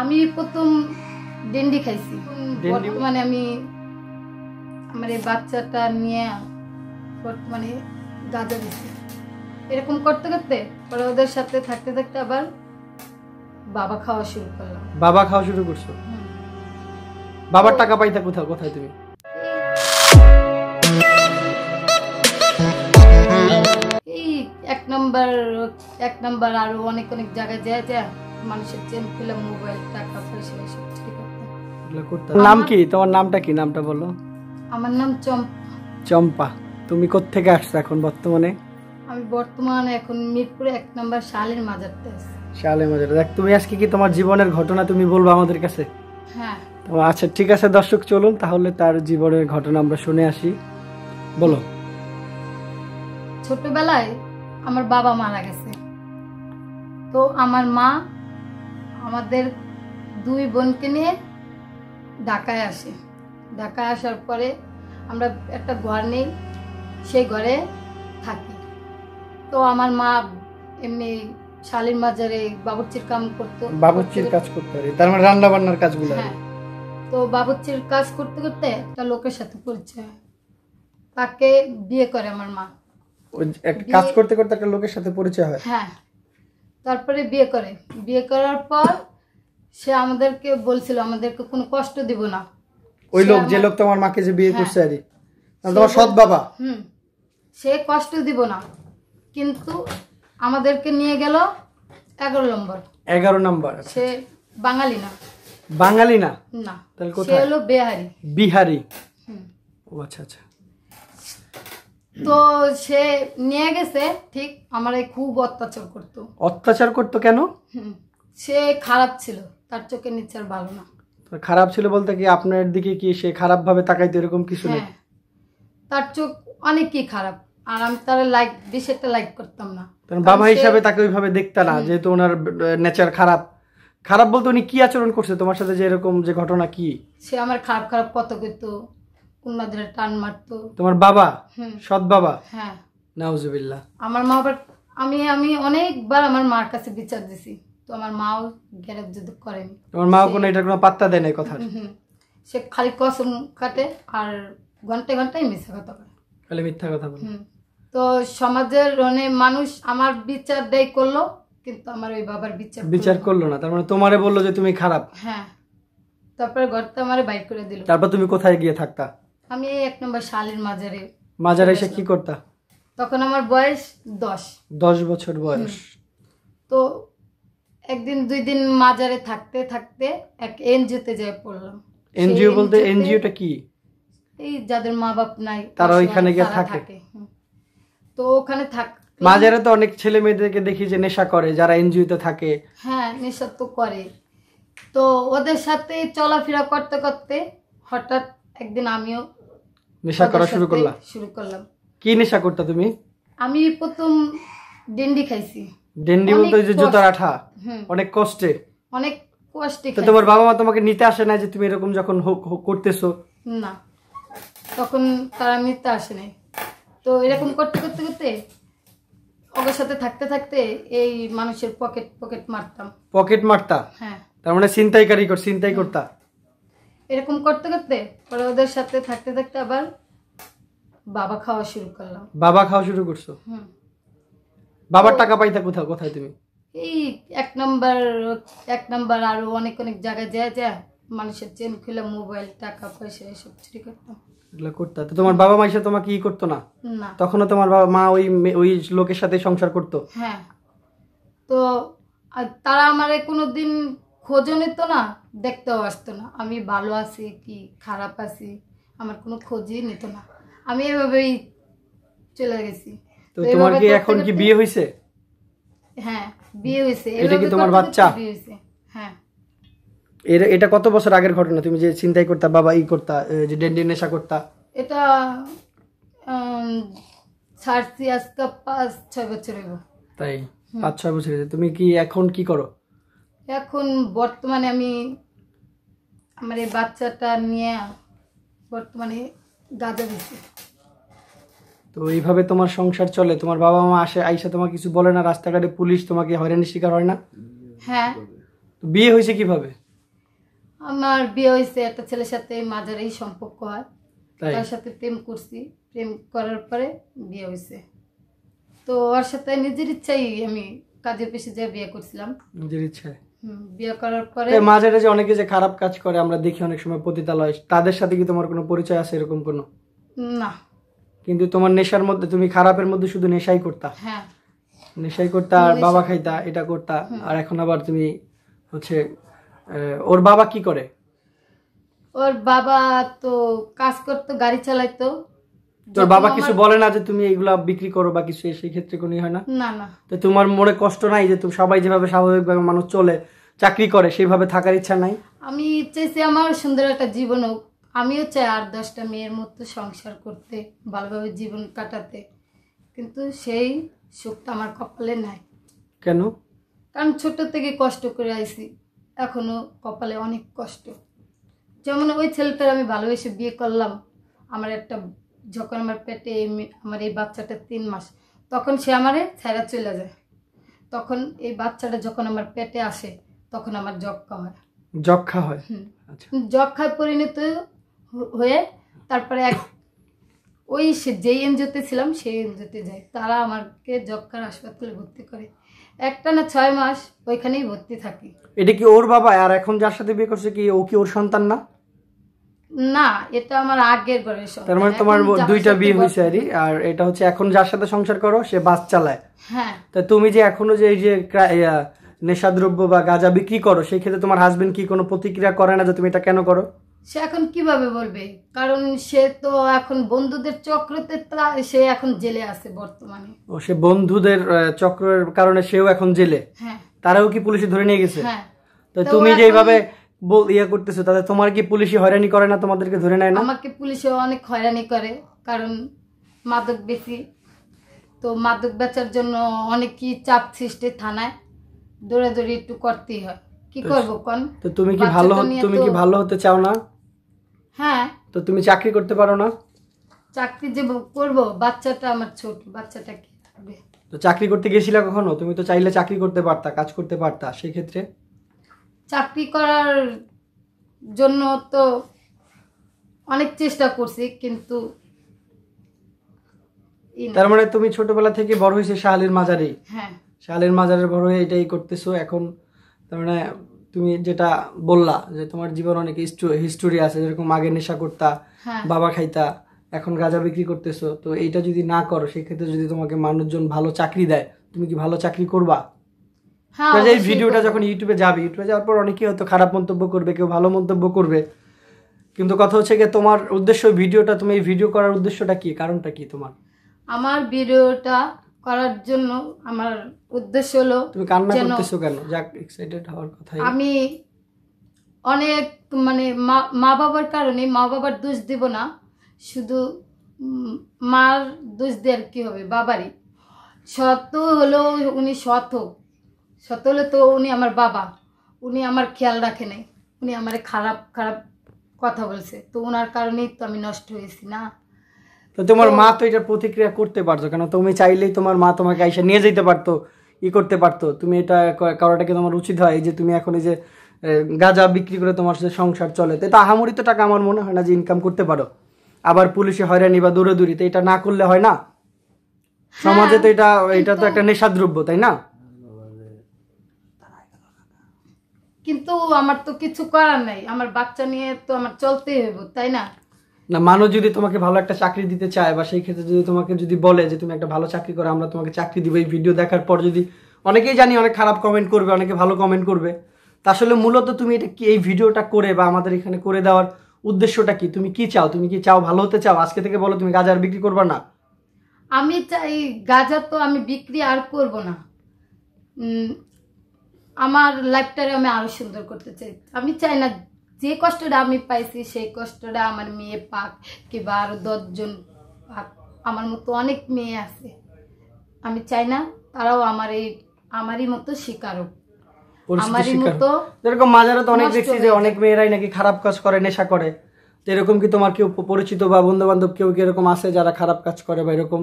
আমি প্রথম ডেন্ডি খাইছি বর্তমানে আমি আমার এই বাচ্চাটা নিয়ে বর্তমানে গাঁজা দিচ্ছি এরকম করতে করতে পরে ওদের সাথে থাকতে থাকতে আবার বাবা খাওয়া শুরু করলাম বাবা খাওয়া শুরু করছো বাবার টাকা পাইতা কোথাও কোথায় তুমি এক নাম্বার এক নাম্বার আরো অনেক অনেক জায়গায় যায় যায় মানুষের চেন মোবাইল টাকা পয়সা এসব চুরি করতাম নাম কি তোমার নামটা কি নামটা বলো আমার নাম চম্পা চম্পা তুমি কোত্থেকে আসছো এখন বর্তমানে আমি বর্তমানে এখন মিরপুরে এক নম্বর শালের মাজারতে আছি শালের দেখ তুমি আজকে কি তোমার জীবনের ঘটনা তুমি বলবো আমাদের কাছে হ্যাঁ তো আচ্ছা ঠিক আছে দর্শক চলুন তাহলে তার জীবনের ঘটনা আমরা শুনে আসি বলো ছোটবেলায় আমার বাবা মারা গেছে তো আমার মা আমাদের দুই বোনকে নিয়ে ঢাকায় আসে ঢাকায় আসার পরে আমরা একটা ঘর নেই সেই ঘরে থাকি তো আমার মা এমনি শালীর মাজারে বাবুর্চির কাম করতো বাবুর্চির কাজ করতে পারে তার মানে রান্না বান্নার কাজগুলো হ্যাঁ তো বাবুর্চির কাজ করতে করতে একটা লোকের সাথে পরিচয় তাকে বিয়ে করে আমার মা কাজ করতে করতে একটা লোকের সাথে পরিচয় হয় হ্যাঁ তারপরে বিয়ে করে বিয়ে করার পর সে আমাদেরকে বলছিল আমাদেরকে কোনো কষ্ট দিব না ওই লোক যে লোক তোমার মাকে যে বিয়ে হ্যাঁ। করছে আর তোমার সৎ বাবা হুম সে কষ্ট দিব না কিন্তু আমাদেরকে নিয়ে গেল এগারো নম্বর এগারো নম্বর আচ্ছা। সে বাঙালি না বাঙালি না না তাহলে সে হলো বিহারি বিহারি ও আচ্ছা আচ্ছা তো সে নিয়ে গেছে ঠিক আমার খুব অত্যাচার করতো অত্যাচার করতো কেন সে খারাপ ছিল তার চোখে নিচ্ছে আর ভালো না খারাপ ছিল বলতে কি আপনার দিকে কি সে খারাপ ভাবে তাকাইতো এরকম কিছু নেই হ্যাঁ, তার চোখ অনেক কি খারাপ আর আমি তার লাইক বেশি লাইক করতাম না বাবা হিসাবে তাকে ওইভাবে দেখতা না যেহেতু ওনার নেচার খারাপ খারাপ বলতে উনি কি আচরণ করছে তোমার সাথে যে এরকম যে ঘটনা কি সে আমার খারাপ খারাপ কত করতো কুন্না ধরে টান মারতো তোমার বাবা সৎ বাবা হ্যাঁ নাউজুবিল্লাহ আমার মা আবার আমি আমি অনেকবার আমার মার কাছে বিচার দিছি তো আমার মাও গ্যারেপ যদি করেন তোমার মাও কোনো এটা কোনো পাত্তা দেয় না কথা সে খালি কসম কাটে আর ঘন্টায় ঘন্টায় মিথ্যা কথা বলে খালি মিথ্যা কথা বলে তো সমাজের অনেক মানুষ আমার বিচার দেয় করলো কিন্তু আমার ওই বাবার বিচার বিচার করলো না তার মানে তোমারে বললো যে তুমি খারাপ হ্যাঁ তারপরে ঘরটা তো আমারে বাইর করে দিল তারপর তুমি কোথায় গিয়ে থাকতা আমি এই এক নম্বর শালের মাজারে মাজারে এসে কি করতা তখন আমার বয়স দশ দশ বছর বয়স তো একদিন দুই দিন মাজারে থাকতে থাকতে এক এনজিওতে যাই পড়লাম এনজিও বলতে এনজিওটা কি এই যাদের মা বাপ নাই তারা ওইখানে গিয়ে থাকে তো ওখানে থাক মাজারে তো অনেক ছেলে মেয়েদেরকে দেখি যে নেশা করে যারা এনজিওতে থাকে হ্যাঁ নেশা তো করে তো ওদের সাথে চলাফেরা করতে করতে হঠাৎ একদিন আমিও নেশা করা শুরু করলাম শুরু করলাম কি নেশা করতে তুমি আমি প্রথম ডেন্ডি খাইছি ডেন্ডি বলতে যে জুতার আঠা অনেক কষ্টে অনেক কষ্টে তো তোমার বাবা মা তোমাকে নিতে আসে না যে তুমি এরকম যখন করতেছো না তখন তারা নিতে আসে নাই তো এরকম করতে করতে করতে ওদের সাথে থাকতে থাকতে এই মানুষের পকেট পকেট মারতাম পকেট মারতা হ্যাঁ তার মানে চিন্তাইকারী কর চিন্তাই করতা এরকম করতে করতে পরে ওদের সাথে থাকতে থাকতে আবার বাবা খাওয়া শুরু করলাম বাবা খাওয়া শুরু করছো হুম বাবার টাকা পাইতা কোথাও কোথায় তুমি এই এক নম্বর এক নাম্বার আরো অনেক অনেক জায়গায় যায় যায় মানুষের চেন খুলে মোবাইল টাকা পয়সা এসব চুরি করতাম করতে তো তোমার বাবা মা এসে তোমাকে কি করতো না না তখনও তোমার বাবা মা ওই ওই লোকের সাথে সংসার করতো হ্যাঁ তো তারা আমারে কোনো দিন খোঁজও নিত না দেখতেও আসতো না আমি ভালো আছি কি খারাপ আছি আমার কোনো খোঁজই নিত না আমি এভাবেই চলে গেছি তোমার কি এখন কি বিয়ে হয়েছে হ্যাঁ বিয়ে হয়েছে এটা কি তোমার বাচ্চা হ্যাঁ এটা এটা কত বছর আগের ঘটনা তুমি যে চিন্তাই করতা বাবা ই করতা যে ডেন্ডি নেশা করতা এটা ছাড়ছি আজকে পাঁচ ছয় বছর তাই পাঁচ ছয় বছর তুমি কি এখন কি করো এখন বর্তমানে আমি আমার এই বাচ্চাটা নিয়ে বর্তমানে গাঁজা বেশি তো এইভাবে তোমার সংসার চলে তোমার বাবা মা আসে আইসা তোমাকে কিছু বলে না রাস্তাঘাটে পুলিশ তোমাকে হয়রানির শিকার হয় না হ্যাঁ তো বিয়ে হয়েছে কিভাবে আমার বিয়ে হয়েছে একটা ছেলের সাথে মাঝারেই সম্পর্ক হয় তার সাথে প্রেম করছি প্রেম করার পরে বিয়ে হয়েছে তো ওর সাথে নিজের ইচ্ছাই আমি কাজের পেশে যাই বিয়ে করছিলাম নিজের ইচ্ছায় বিয়ে মাঝে অনেকে যে খারাপ কাজ করে আমরা দেখি অনেক সময় পতিতালয় তাদের সাথে কি তোমার কোনো পরিচয় আছে এরকম কোনো না কিন্তু তোমার নেশার মধ্যে তুমি খারাপের মধ্যে শুধু নেশাই করতা হ্যাঁ নেশাই করতা আর বাবা খাইতা এটা করতা আর এখন আবার তুমি হচ্ছে ওর বাবা কি করে ওর বাবা তো কাজ করতো গাড়ি চালাইতো তোর বাবা কিছু বলে না যে তুমি এইগুলা বিক্রি করো বা কিছু সেই ক্ষেত্রে কোনো হয় না না না তো তোমার মনে কষ্ট নাই যে তুমি সবাই যেভাবে স্বাভাবিকভাবে মানুষ চলে চাকরি করে সেভাবে থাকার ইচ্ছা নাই আমি চাইছি আমার সুন্দর একটা জীবন হোক আমিও চাই আর দশটা মেয়ের মতো সংসার করতে ভালোভাবে জীবন কাটাতে কিন্তু সেই সুখটা আমার কপালে নাই কেন কারণ ছোট থেকে কষ্ট করে আইছি এখনো কপালে অনেক কষ্ট যেমন ওই ছেলেটার আমি ভালোবেসে বিয়ে করলাম আমার একটা যখন আমার পেটে আমার এই বাচ্চাটা তিন মাস তখন সে আমারে ছাড়া চলে যায় তখন এই বাচ্চাটা যখন আমার পেটে আসে তখন আমার যক্ষা হয় যক্ষা হয় যক্ষায় আচ্ছা। পরিণত হয়ে তারপরে এক ওই যেই এনজিওতে ছিলাম সেই এনজিওতে যাই তারা আমাকে যক্ষার হাসপাতালে ভর্তি করে একটা না ছয় মাস ওইখানেই ভর্তি থাকি এটা কি ওর বাবা আর এখন যার সাথে বিয়ে করছে কি ও কি ওর সন্তান না না এটা আমার আগের রিলেশন তার মানে তোমার দুইটা বিয়ে হয়েছে আরই আর এটা হচ্ছে এখন যার সাথে সংসার করো সে বাস চালায় হ্যাঁ তা তুমি যে এখনো যে এই যে নেশাদ্রব্য বা গাঁজা বিক্রি করো সেই ক্ষেত্রে তোমার হাজবেন্ড কি কোনো প্রতিক্রিয়া করে না যে তুমি এটা কেন করো সে এখন কিভাবে বলবে কারণ সে তো এখন বন্ধুদের চক্রতে সে এখন জেলে আছে বর্তমানে ও সে বন্ধুদের চক্রের কারণে সেও এখন জেলে হ্যাঁ তারাও কি পুলিশে ধরে নিয়ে গেছে হ্যাঁ তো তুমি যেভাবে বল ইয়া করতেছো তাহলে তোমার কি পুলিশি হয়রানি করে না তোমাদেরকে ধরে নেয় না আমাকে পুলিশে অনেক হয়রানি করে কারণ মাদক বেশি তো মাদক বেচার জন্য অনেক কি চাপ সৃষ্টি থানায় দৌড়াদৌড়ি একটু করতেই হয় কি করব কোন তো তুমি কি ভালো তুমি কি ভালো হতে চাও না হ্যাঁ তো তুমি চাকরি করতে পারো না চাকরি যে করব বাচ্চাটা আমার ছোট বাচ্চাটা কি তো চাকরি করতে গেছিলা কখনো তুমি তো চাইলে চাকরি করতে পারতা কাজ করতে পারতা সেই ক্ষেত্রে চাকরি করার জন্য তো অনেক চেষ্টা করছি কিন্তু তার মানে তুমি ছোটবেলা থেকে বড় হয়েছে শাহালের মাজারে হ্যাঁ শাহালের মাজারে বড় হয়ে এটাই করতেছো এখন তার মানে তুমি যেটা বললা যে তোমার জীবন অনেক হিস্টোরি আছে যেরকম আগে নেশা করতা হ্যাঁ। বাবা খাইতা এখন গাঁজা বিক্রি করতেছো তো এইটা যদি না করো সেক্ষেত্রে যদি তোমাকে মানুষজন ভালো চাকরি দেয় তুমি কি ভালো চাকরি করবা হ্যাঁ, এই ভিডিওটা যখন ইউটিউবে যাবে ইউটিউবে যাওয়ার পর অনেকেই হয়তো খারাপ মন্তব্য করবে কেউ ভালো মন্তব্য করবে কিন্তু কথা হচ্ছে যে তোমার উদ্দেশ্য ভিডিওটা তুমি এই ভিডিও করার উদ্দেশ্যটা কি কারণটা কি তোমার আমার ভিডিওটা করার জন্য আমার উদ্দেশ্য হলো তুমি কান্না করতেছো কেন যাক এক্সাইটেড হওয়ার কথা আমি অনেক মানে মা বাবার কারণে মা বাবার দোষ দেব না শুধু মার দোষ দেওয়ার কি হবে বাবারই সত হলো উনি সৎ হোক সতলে তো উনি আমার বাবা উনি আমার খেয়াল রাখে নাই উনি আমার খারাপ খারাপ কথা বলছে তো ওনার কারণেই তো আমি নষ্ট হয়েছি না তো তোমার মা তো এটা প্রতিক্রিয়া করতে পারতো কেন তুমি চাইলেই তোমার মা তোমাকে আইসা নিয়ে যেতে পারতো ই করতে পারতো তুমি এটা করাটাকে তোমার উচিত হয় যে তুমি এখন এই যে গাঁজা বিক্রি করে তোমার সাথে সংসার চলে তো এটা আহামরিত তো টাকা আমার মনে হয় না যে ইনকাম করতে পারো আবার পুলিশে হয়রানি বা দূরে তো এটা না করলে হয় না সমাজে তো হ্যাঁ, এটা এটা তো একটা নেশাদ্রব্য তাই না কিন্তু আমার তো কিছু করার নাই আমার বাচ্চা নিয়ে তো আমার চলতেই হইব তাই না না মানুষ যদি তোমাকে ভালো একটা চাকরি দিতে চায় বা সেই ক্ষেত্রে যদি তোমাকে যদি বলে যে তুমি একটা ভালো চাকরি করো আমরা তোমাকে চাকরি দিব এই ভিডিও দেখার পর যদি অনেকেই জানি অনেক খারাপ কমেন্ট করবে অনেকে ভালো কমেন্ট করবে তা আসলে মূলত তুমি এটা কি এই ভিডিওটা করে বা আমাদের এখানে করে দেওয়ার উদ্দেশ্যটা কি তুমি কি চাও তুমি কি চাও ভালো হতে চাও আজকে থেকে বলো তুমি গাজার বিক্রি করবা না আমি চাই গাজা তো আমি বিক্রি আর করব না আমার লাইফটারে আমি আরো সুন্দর করতে চাই আমি চাই না যে কষ্টটা আমি পাইছি সেই কষ্টটা আমার মেয়ে পাক কিংবা আরো দশজন পাক আমার মতো অনেক মেয়ে আছে আমি চাই না তারাও আমার এই আমারই মতো শিকারক আমারই মেয়েরাই নাকি খারাপ কাজ করে নেশা করে এরকম কি তোমার পরিচিত বা বন্ধু বান্ধব কেউ কি এরকম আছে যারা খারাপ কাজ করে বা এরকম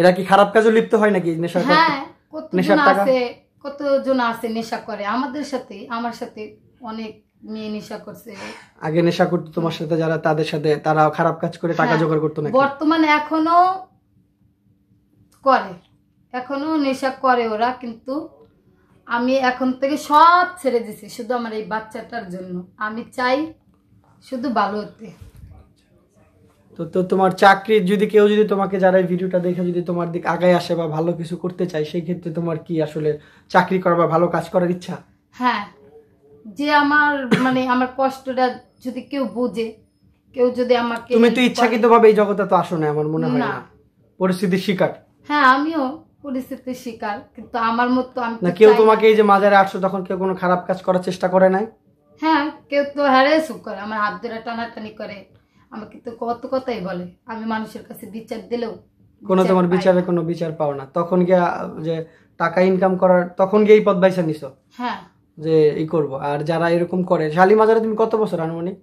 এরা কি খারাপ কাজে লিপ্ত হয় নাকি নেশা কতজন আছে নেশা করে আমাদের সাথে আমার সাথে অনেক মেয়ে নেশা করছে আগে নেশা করতো তোমার সাথে যারা তাদের সাথে তারা খারাপ কাজ করে টাকা হ্যাঁ, জোগাড় করতো বর্তমানে এখনো করে এখনো নেশা করে ওরা কিন্তু আমি এখন থেকে সব ছেড়ে দিছি শুধু আমার এই বাচ্চাটার জন্য আমি চাই শুধু ভালো হতে তো তো তোমার চাকরির যদি কেউ যদি তোমাকে যারা এই ভিডিওটা দেখে যদি তোমার দিক আগায় আসে বা ভালো কিছু করতে চায় সেই ক্ষেত্রে তোমার কি আসলে চাকরি করা বা ভালো কাজ করার ইচ্ছা হ্যাঁ যে আমার মানে আমার কষ্টটা যদি কেউ বোঝে কেউ যদি আমাকে তুমি তো ইচ্ছাকৃতভাবে এই জগতে তো আসো না আমার মনে হয় না পরিস্থিতির শিকার হ্যাঁ আমিও পরিস্থিতির শিকার কিন্তু আমার মতো আমি না কেউ তোমাকে এই যে মাঝারে আসছো তখন কেউ কোনো খারাপ কাজ করার চেষ্টা করে নাই হ্যাঁ কেউ তো হ্যারেসও করে আমার হাত ধরে টানাটানি করে আমাকে তো কত কথাই বলে আমি মানুষের কাছে বিচার দিলেও কোনো তোমার বিচারে কোনো বিচার পাও না তখন গিয়ে যে টাকা ইনকাম করার তখন গিয়ে এই পথ বাইসা নিছো হ্যাঁ যে ই করব আর যারা এরকম করে শালি মাজারে তুমি কত বছর আনুমানিক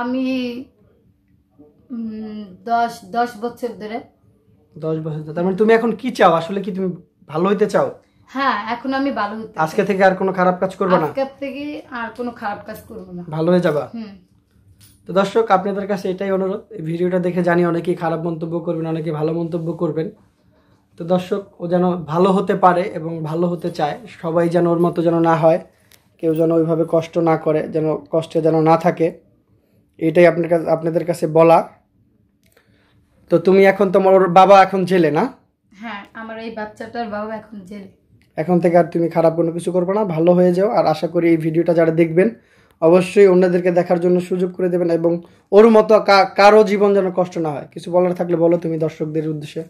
আমি দশ দশ বছর ধরে দশ বছর ধরে তার মানে তুমি এখন কি চাও আসলে কি তুমি ভালো হইতে চাও হ্যাঁ এখন আমি ভালো হতে আজকে থেকে আর কোনো খারাপ কাজ করবো না আজকে থেকে আর কোনো খারাপ কাজ করব না ভালো হয়ে যাবা হুম তো দর্শক আপনাদের কাছে এটাই অনুরোধ এই ভিডিওটা দেখে জানি অনেকেই খারাপ মন্তব্য করবেন অনেকে ভালো মন্তব্য করবেন তো দর্শক ও যেন ভালো হতে পারে এবং ভালো হতে চায় সবাই যেন ওর মতো যেন না হয় কেউ যেন ওইভাবে কষ্ট না করে যেন কষ্টে যেন না থাকে এটাই আপনার কাছে আপনাদের কাছে বলা তো তুমি এখন তোমার ওর বাবা এখন জেলে না হ্যাঁ আমার এই বাবা এখন এখন থেকে আর তুমি খারাপ কোনো কিছু করবে না ভালো হয়ে যাও আর আশা করি এই ভিডিওটা যারা দেখবেন অবশ্যই অন্যদেরকে দেখার জন্য সুযোগ করে দেবেন এবং ওর মতো কারো জীবন যেন কষ্ট না হয় কিছু বলার থাকলে বলো তুমি দর্শকদের উদ্দেশ্যে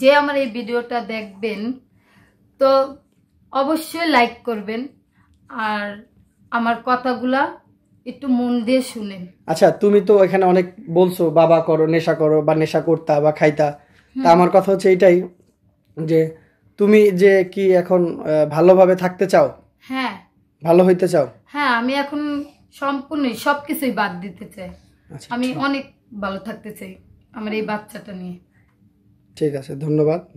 যে আমার এই ভিডিওটা দেখবেন তো অবশ্যই লাইক করবেন আর আমার কথাগুলা একটু মন দিয়ে শুনেন আচ্ছা তুমি তো এখানে অনেক বলছো বাবা করো নেশা করো বা নেশা করতা বা খাইতা তা আমার কথা হচ্ছে এটাই যে তুমি যে কি এখন ভালোভাবে থাকতে চাও হ্যাঁ ভালো হইতে চাও হ্যাঁ আমি এখন সম্পূর্ণ সবকিছুই বাদ দিতে চাই আচ্ছা, আমি অনেক ভালো থাকতে চাই আমার এই বাচ্চাটা নিয়ে ঠিক আছে ধন্যবাদ